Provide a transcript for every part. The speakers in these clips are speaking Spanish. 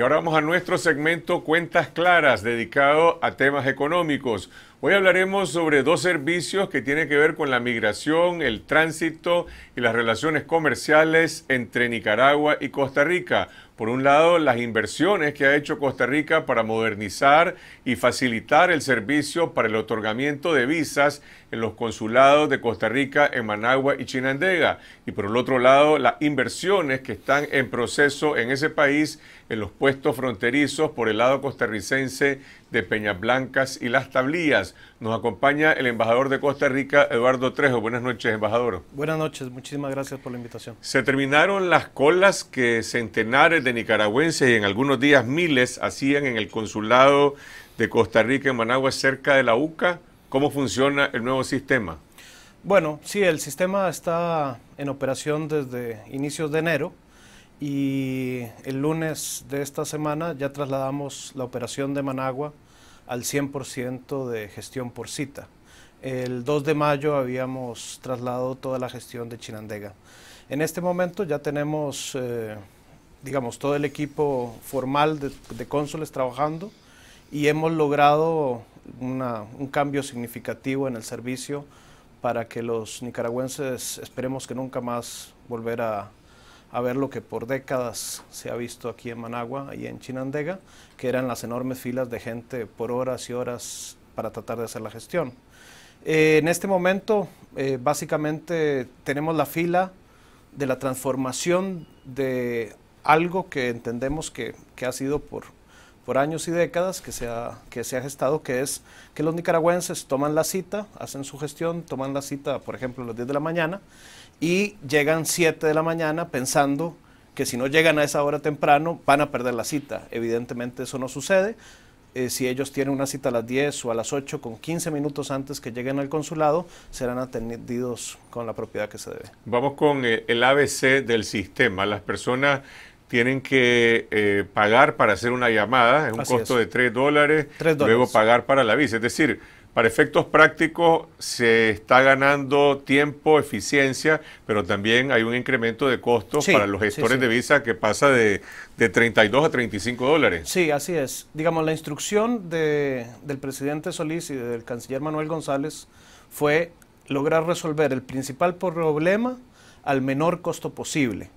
Y ahora vamos a nuestro segmento Cuentas Claras, dedicado a temas económicos. Hoy hablaremos sobre dos servicios que tienen que ver con la migración, el tránsito y las relaciones comerciales entre Nicaragua y Costa Rica. Por un lado, las inversiones que ha hecho Costa Rica para modernizar y facilitar el servicio para el otorgamiento de visas en los consulados de Costa Rica en Managua y Chinandega. Y por el otro lado, las inversiones que están en proceso en ese país en los puestos fronterizos por el lado costarricense de Peñas Blancas y Las Tablillas. Nos acompaña el embajador de Costa Rica, Eduardo Trejo. Buenas noches, embajador. Buenas noches, muchísimas gracias por la invitación. Se terminaron las colas que centenares de nicaragüenses y en algunos días miles hacían en el consulado de Costa Rica en Managua cerca de la UCA. ¿Cómo funciona el nuevo sistema? Bueno, sí, el sistema está en operación desde inicios de enero y el lunes de esta semana ya trasladamos la operación de Managua al 100% de gestión por cita. El 2 de mayo habíamos trasladado toda la gestión de Chinandega. En este momento ya tenemos, eh, digamos, todo el equipo formal de, cónsules trabajando y hemos logrado un cambio significativo en el servicio para que los nicaragüenses esperemos que nunca más volver a, a ver lo que por décadas se ha visto aquí en Managua y en Chinandega, que eran las enormes filas de gente por horas y horas para tratar de hacer la gestión. Eh, en este momento, eh, básicamente, tenemos la fila de la transformación de algo que entendemos que, ha sido por, por años y décadas que se, ha, que se ha gestado, que es que los nicaragüenses toman la cita, hacen su gestión, toman la cita, por ejemplo, a las 10 de la mañana, y llegan 7 de la mañana pensando que si no llegan a esa hora temprano van a perder la cita. Evidentemente eso no sucede. Eh, si ellos tienen una cita a las 10 o a las 8 con 15 minutos antes que lleguen al consulado, serán atendidos con la propiedad que se debe. Vamos con eh, el ABC del sistema. Las personas tienen que eh, pagar para hacer una llamada, es un costo de 3 dólares, 3 dólares, luego pagar para la visa. Es decir, para efectos prácticos se está ganando tiempo, eficiencia, pero también hay un incremento de costos para los gestores de visa que pasa de, de, 32 a 35 dólares. Sí, así es. Digamos, la instrucción de, del presidente Solís y del canciller Manuel González fue lograr resolver el principal problema al menor costo posible.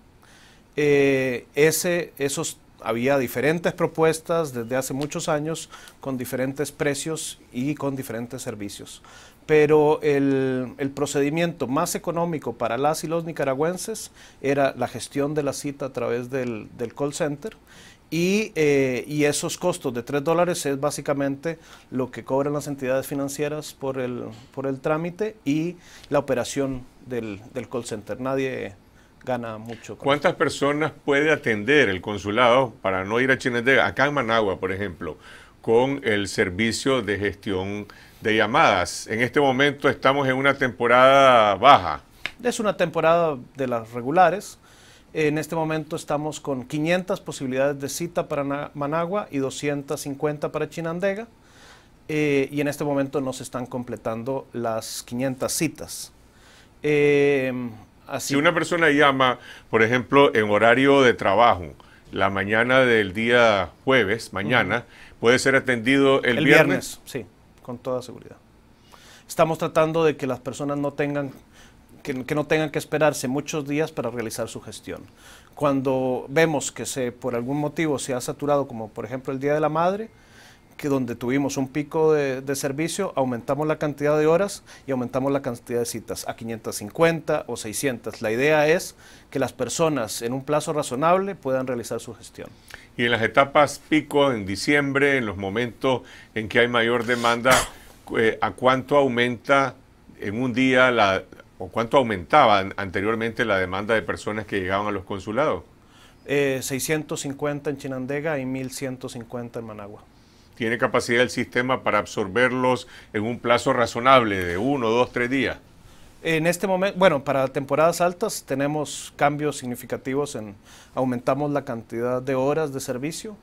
Eh, ese, esos había diferentes propuestas desde hace muchos años con diferentes precios y con diferentes servicios. Pero el, el, procedimiento más económico para las y los nicaragüenses era la gestión de la cita a través del, del call center. Y, eh, y, esos costos de 3 dólares es básicamente lo que cobran las entidades financieras por el, por el trámite y la operación del, del call center. Nadie, gana mucho. ¿Cuántas personas puede atender el consulado para no ir a Chinandega? Acá en Managua, por ejemplo, con el servicio de gestión de llamadas. En este momento estamos en una temporada baja. Es una temporada de las regulares. En este momento estamos con 500 posibilidades de cita para Managua y 250 para Chinandega. Eh, y en este momento no se están completando las 500 citas. Eh, si una persona llama, por ejemplo, en horario de trabajo, la mañana del día jueves, mañana, puede ser atendido el, viernes. Sí, con toda seguridad. Estamos tratando de que las personas no tengan que, que, no tengan que esperarse muchos días para realizar su gestión. Cuando vemos que se, por algún motivo se ha saturado, como por ejemplo el Día de la Madre, donde tuvimos un pico de, servicio, aumentamos la cantidad de horas y aumentamos la cantidad de citas a 550 o 600. La idea es que las personas en un plazo razonable puedan realizar su gestión. Y en las etapas pico, en diciembre, en los momentos en que hay mayor demanda, eh, ¿a cuánto aumenta en un día la, o cuánto aumentaba anteriormente la demanda de personas que llegaban a los consulados? 650 eh, en Chinandega y 1150 en Managua tiene capacidad el sistema para absorberlos en un plazo razonable de uno, dos, tres días? En este momento, bueno, para temporadas altas tenemos cambios significativos en aumentamos la cantidad de horas de servicio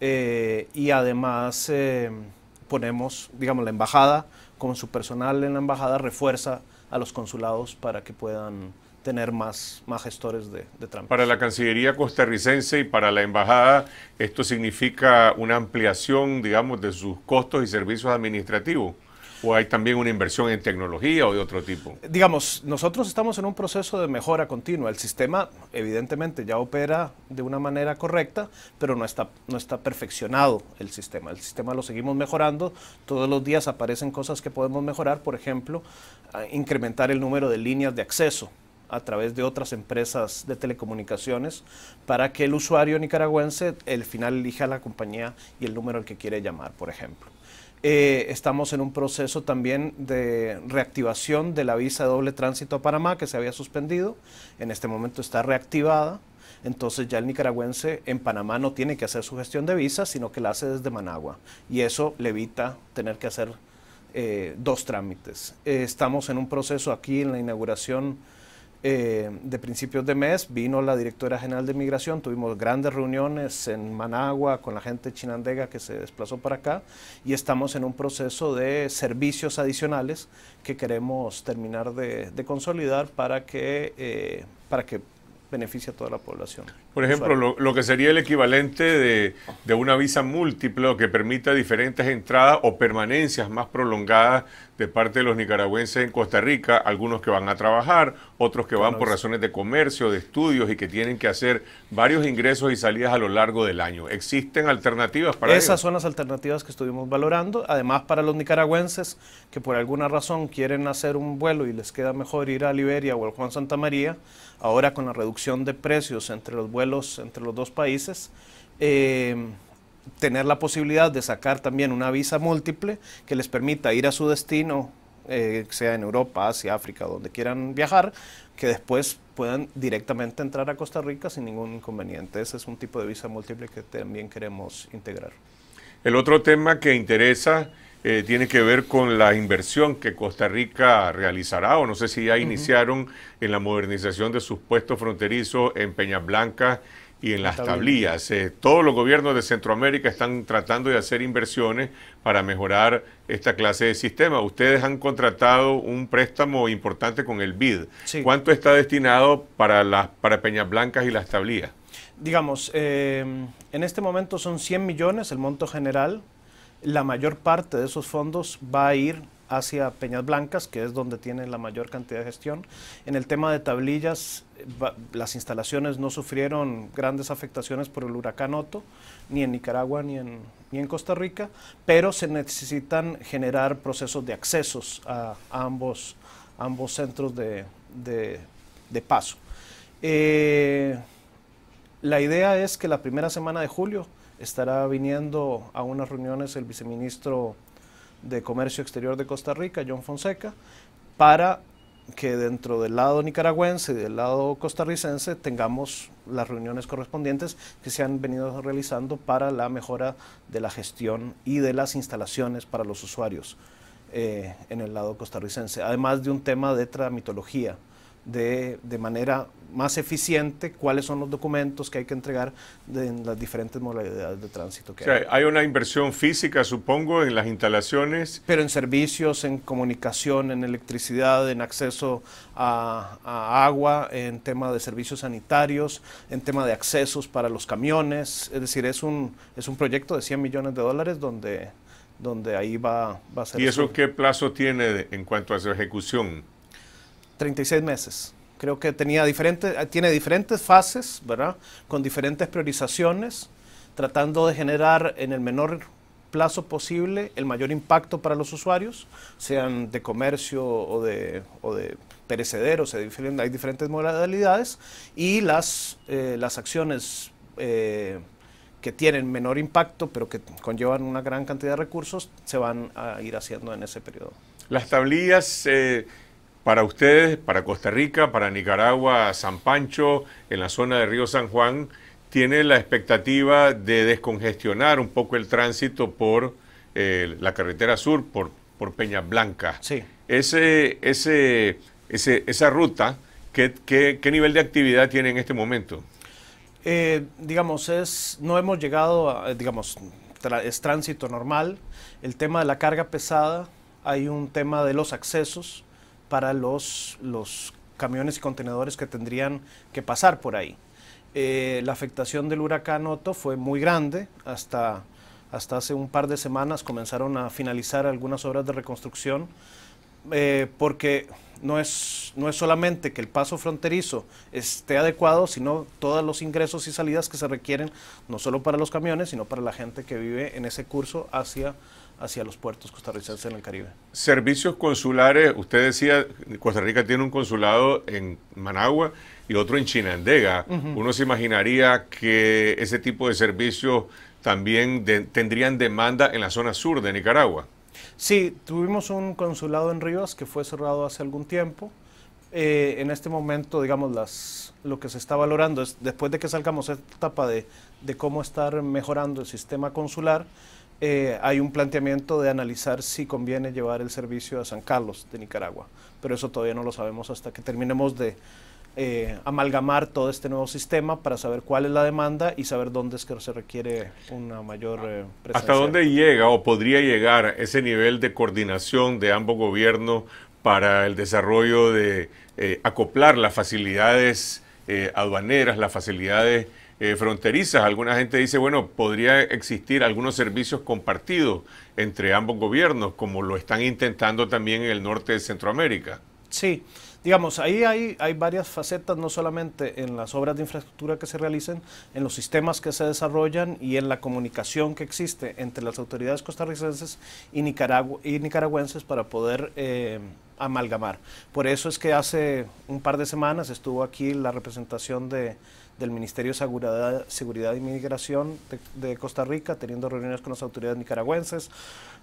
eh, y además em, ponemos, digamos, la embajada con su personal en la embajada refuerza a los consulados para que puedan tener más, gestores de, de Para la Cancillería costarricense y para la Embajada, esto significa una ampliación, digamos, de sus costos y servicios administrativos. ¿O hay también una inversión en tecnología o de otro tipo? Digamos, nosotros estamos en un proceso de mejora continua. El sistema evidentemente ya opera de una manera correcta, pero no está, no está perfeccionado el sistema. El sistema lo seguimos mejorando. Todos los días aparecen cosas que podemos mejorar. Por ejemplo, incrementar el número de líneas de acceso a través de otras empresas de telecomunicaciones para que el usuario nicaragüense el final elija la compañía y el número al que quiere llamar, por ejemplo. Eh, estamos en un proceso también de reactivación de la visa de doble tránsito a Panamá que se había suspendido. En este momento está reactivada. Entonces ya el nicaragüense en Panamá no tiene que hacer su gestión de visa, sino que la hace desde Managua. Y eso le evita tener que hacer eh, dos trámites. Eh, estamos en un proceso aquí en la inauguración eh, de principios de mes vino la directora general de migración, tuvimos grandes reuniones en Managua con la gente chinandega que se desplazó para acá y estamos en un proceso de servicios adicionales que queremos terminar de, consolidar eh, para que beneficie a toda la población. Por ejemplo, lo, que sería el equivalente de, una visa múltiple que permita diferentes entradas o permanencias más prolongadas de parte de los nicaragüenses en Costa Rica, algunos que van a trabajar, otros que van por razones de comercio, de estudios y que tienen que hacer varios ingresos y salidas a lo largo del año. ¿Existen alternativas para Esas son las alternativas que estuvimos valorando. Además, para los nicaragüenses que por alguna razón quieren hacer un vuelo y les queda mejor ir a Liberia o al Juan Santa María, ahora con la reducción de precios entre los vuelos entre los dos países. Eh, tener la posibilidad de sacar también una visa múltiple que les permita ir a su destino, eh, sea en Europa, Asia, África, donde quieran viajar, que después puedan directamente entrar a Costa Rica sin ningún inconveniente. Ese es un tipo de visa múltiple que también queremos integrar. El otro tema que interesa eh, tiene que ver con la inversión que Costa Rica realizará, o no sé si ya iniciaron en la modernización de sus puestos fronterizos en Peñas Blancas y en las tablillas. Eh, todos los gobiernos de Centroamérica están tratando de hacer inversiones para mejorar esta clase de sistema. Ustedes han contratado un préstamo importante con el BID. ¿Cuánto está destinado para, las, para Peñas Blancas y las tablillas? Digamos, eh, en este momento son 100 millones el monto general la mayor parte de esos fondos va a ir hacia Peñas Blancas, que es donde tienen la mayor cantidad de gestión. En el tema de tablillas, las instalaciones no sufrieron grandes afectaciones por el huracán Otto, ni en Nicaragua ni en, en Costa Rica, pero se necesitan generar procesos de accesos a, ambos, ambos centros de, paso. Eh, la idea es que la primera semana de julio estará viniendo a unas reuniones el viceministro de Comercio Exterior de Costa Rica, John Fonseca, para que dentro del lado nicaragüense y del lado costarricense tengamos las reuniones correspondientes que se han venido realizando para la mejora de la gestión y de las instalaciones para los usuarios eh, en el lado costarricense, además de un tema de tramitología de, manera más eficiente cuáles son los documentos que hay que entregar en las diferentes modalidades de tránsito que hay. Hay una inversión física, supongo, en las instalaciones. Pero en servicios, en comunicación, en electricidad, en acceso a, agua, en tema de servicios sanitarios, en tema de accesos para los camiones. Es decir, es un, es un proyecto de 100 millones de dólares donde, donde ahí va, va a ser... ¿Y eso qué plazo tiene en cuanto a su ejecución? 36 meses. Creo que tenía diferentes, tiene diferentes fases, ¿verdad? Con diferentes priorizaciones, tratando de generar en el menor plazo posible el mayor impacto para los usuarios, sean de comercio o de, o de perecederos, hay diferentes modalidades, y las, eh, las acciones eh, que tienen menor impacto, pero que conllevan una gran cantidad de recursos, se van a ir haciendo en ese periodo. Las tablillas... Eh, para ustedes, para Costa Rica, para Nicaragua, San Pancho, en la zona de Río San Juan, tiene la expectativa de descongestionar un poco el tránsito por eh, la carretera sur, por, por Peña Blanca. Sí. Ese, ese, ese, esa ruta, ¿qué, ¿qué, nivel de actividad tiene en este momento? Eh, digamos, es, no hemos llegado a, eh, digamos, es tránsito normal. El tema de la carga pesada, hay un tema de los accesos para los, los camiones y contenedores que tendrían que pasar por ahí. Eh, la afectación del huracán Otto fue muy grande, hasta, hasta hace un par de semanas comenzaron a finalizar algunas obras de reconstrucción, eh, porque no es, no es solamente que el paso fronterizo esté adecuado, sino todos los ingresos y salidas que se requieren, no solo para los camiones, sino para la gente que vive en ese curso hacia hacia los puertos costarricenses en el Caribe. Servicios consulares, usted decía, Costa Rica tiene un consulado en Managua y otro en Chinandega. Uno se imaginaría que ese tipo de servicios también tendrían demanda en la zona sur de Nicaragua. Sí, tuvimos un consulado en Rivas que fue cerrado hace algún tiempo. Eh, en este momento, digamos, lo que se está valorando es, después de que salgamos esta etapa de, de cómo estar mejorando el sistema consular, eh, hay un planteamiento de analizar si conviene llevar el servicio a San Carlos de Nicaragua, pero eso todavía no lo sabemos hasta que terminemos de eh, amalgamar todo este nuevo sistema para saber cuál es la demanda y saber dónde es que se requiere una mayor eh, presencia. ¿Hasta dónde llega o podría llegar ese nivel de coordinación de ambos gobiernos para el desarrollo de acoplar las facilidades aduaneras, las facilidades eh, fronterizas. Alguna gente dice, bueno, podría existir algunos servicios compartidos entre ambos gobiernos, como lo están intentando también en el norte de Centroamérica. Sí. Digamos, ahí hay, hay varias facetas, no solamente en las obras de infraestructura que se realicen, en los sistemas que se desarrollan y en la comunicación que existe entre las autoridades costarricenses y, y nicaragüenses para poder... Eh, amalgamar. Por eso es que hace un par de semanas estuvo aquí la representación del Ministerio de Seguridad, Seguridad y Migración de, Costa Rica, teniendo reuniones con las autoridades nicaragüenses.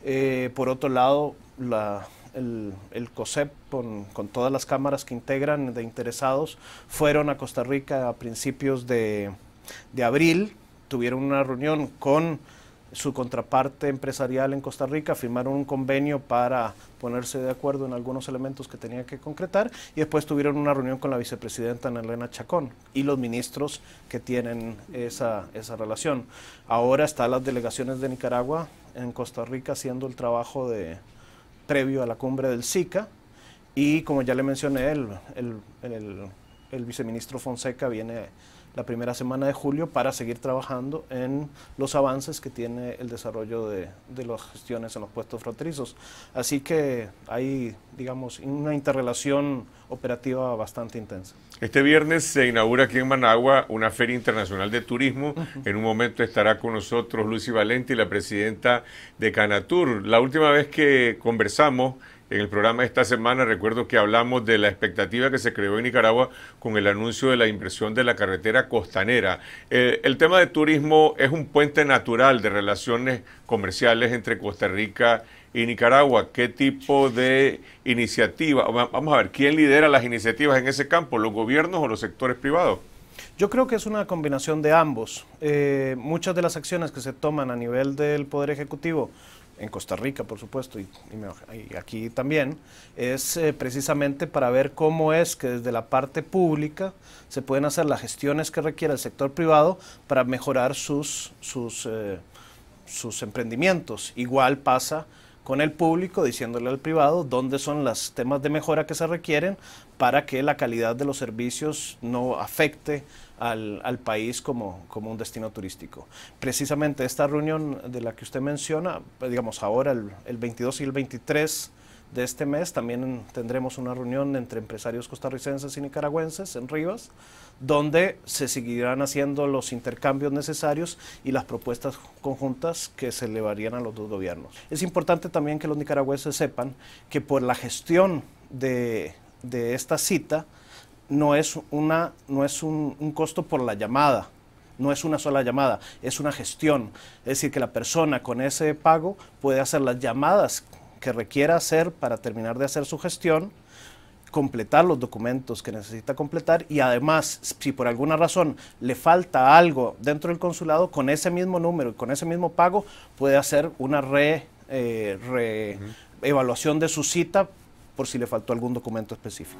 Eh, por otro lado, la el, COSEP con, todas las cámaras que integran de interesados fueron a Costa Rica a principios de, abril, tuvieron una reunión con su contraparte empresarial en Costa Rica, firmaron un convenio para ponerse de acuerdo en algunos elementos que tenían que concretar y después tuvieron una reunión con la vicepresidenta Elena Chacón y los ministros que tienen esa, esa relación. Ahora están las delegaciones de Nicaragua en Costa Rica haciendo el trabajo de, previo a la cumbre del SICA y como ya le mencioné, el, el, el, el viceministro Fonseca viene la primera semana de julio para seguir trabajando en los avances que tiene el desarrollo de, las gestiones en los puestos fronterizos. Así que hay, digamos, una interrelación operativa bastante intensa. Este viernes se inaugura aquí en Managua una feria internacional de turismo. En un momento estará con nosotros Lucy Valenti, la presidenta de Canatur. La última vez que conversamos, en el programa de esta semana recuerdo que hablamos de la expectativa que se creó en Nicaragua con el anuncio de la inversión de la carretera costanera. Eh, el tema de turismo es un puente natural de relaciones comerciales entre Costa Rica y Nicaragua. ¿Qué tipo de iniciativa? Vamos a ver, ¿quién lidera las iniciativas en ese campo? ¿Los gobiernos o los sectores privados? Yo creo que es una combinación de ambos. Eh, muchas de las acciones que se toman a nivel del Poder Ejecutivo en Costa Rica, por supuesto, y, aquí también, es eh, precisamente para ver cómo es que desde la parte pública se pueden hacer las gestiones que requiere el sector privado para mejorar sus, sus, eh, sus emprendimientos. Igual pasa con el público, diciéndole al privado dónde son los temas de mejora que se requieren para que la calidad de los servicios no afecte al, al país como, como, un destino turístico. Precisamente esta reunión de la que usted menciona, pues, digamos ahora el, el 22 y el 23 de este mes también tendremos una reunión entre empresarios costarricenses y nicaragüenses en Rivas, donde se seguirán haciendo los intercambios necesarios y las propuestas conjuntas que se elevarían a los dos gobiernos. Es importante también que los nicaragüenses sepan que por la gestión de, de esta cita, no es, una, no es un, costo por la llamada, no es una sola llamada, es una gestión. Es decir, que la persona con ese pago puede hacer las llamadas que requiera hacer para terminar de hacer su gestión, completar los documentos que necesita completar y además, si por alguna razón le falta algo dentro del consulado, con ese mismo número y con ese mismo pago puede hacer una re, eh, evaluación de su cita por si le faltó algún documento específico.